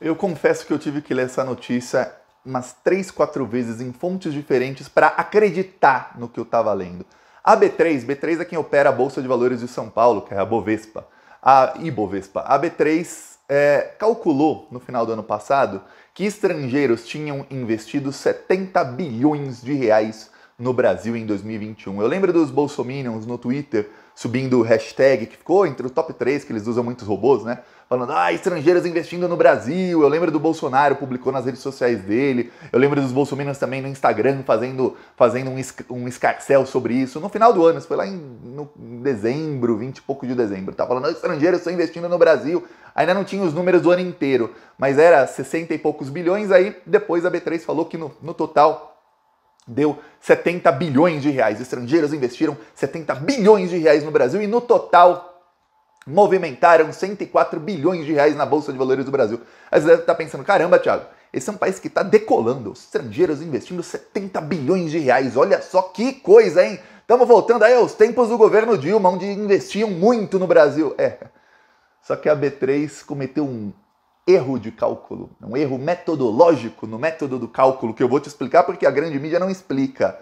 Eu confesso que eu tive que ler essa notícia umas três, quatro vezes em fontes diferentes para acreditar no que eu estava lendo. A B3, B3 é quem opera a Bolsa de Valores de São Paulo, que é a Bovespa, a Ibovespa. A B3 é, calculou no final do ano passado que estrangeiros tinham investido 70 bilhões de reais no Brasil em 2021. Eu lembro dos bolsominions no Twitter subindo hashtag que ficou entre o top 3, que eles usam muitos robôs, né? Falando, ah, estrangeiros investindo no Brasil. Eu lembro do Bolsonaro, publicou nas redes sociais dele. Eu lembro dos bolsominions também no Instagram fazendo, fazendo um, um escarcel sobre isso. No final do ano, isso foi lá em no dezembro, 20 e pouco de dezembro. Tá falando, ah, estrangeiros estão investindo no Brasil. Ainda não tinha os números do ano inteiro, mas era 60 e poucos bilhões. Aí depois a B3 falou que no, no total deu 70 bilhões de reais. Estrangeiros investiram 70 bilhões de reais no Brasil e no total movimentaram 104 bilhões de reais na Bolsa de Valores do Brasil. Aí você deve estar tá pensando, caramba, Thiago, esse é um país que está decolando. Os estrangeiros investindo 70 bilhões de reais. Olha só que coisa, hein? Estamos voltando aí aos tempos do governo Dilma, onde investiam muito no Brasil. É. Só que a B3 cometeu um erro de cálculo, um erro metodológico no método do cálculo, que eu vou te explicar porque a grande mídia não explica.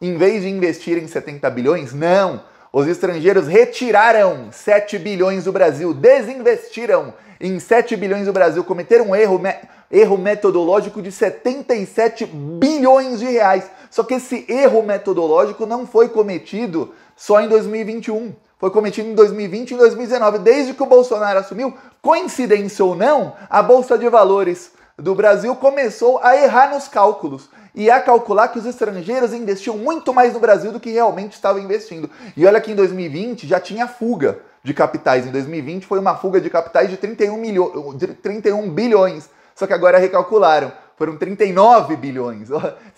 Em vez de investir em 70 bilhões, não! Os estrangeiros retiraram 7 bilhões do Brasil, desinvestiram em 7 bilhões do Brasil, cometeram um erro, me erro metodológico de 77 bilhões de reais. Só que esse erro metodológico não foi cometido só em 2021 foi cometido em 2020 e em 2019. Desde que o Bolsonaro assumiu, coincidência ou não, a Bolsa de Valores do Brasil começou a errar nos cálculos e a calcular que os estrangeiros investiam muito mais no Brasil do que realmente estavam investindo. E olha que em 2020 já tinha fuga de capitais. Em 2020 foi uma fuga de capitais de 31, milho... 31 bilhões, só que agora recalcularam foram 39 bilhões.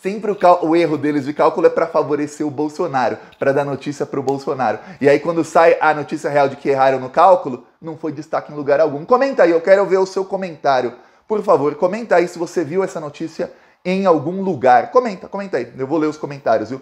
Sempre o, o erro deles de cálculo é para favorecer o Bolsonaro, para dar notícia para o Bolsonaro. E aí, quando sai a notícia real de que erraram no cálculo, não foi destaque em lugar algum. Comenta aí, eu quero ver o seu comentário. Por favor, comenta aí se você viu essa notícia em algum lugar. Comenta, comenta aí. Eu vou ler os comentários, viu?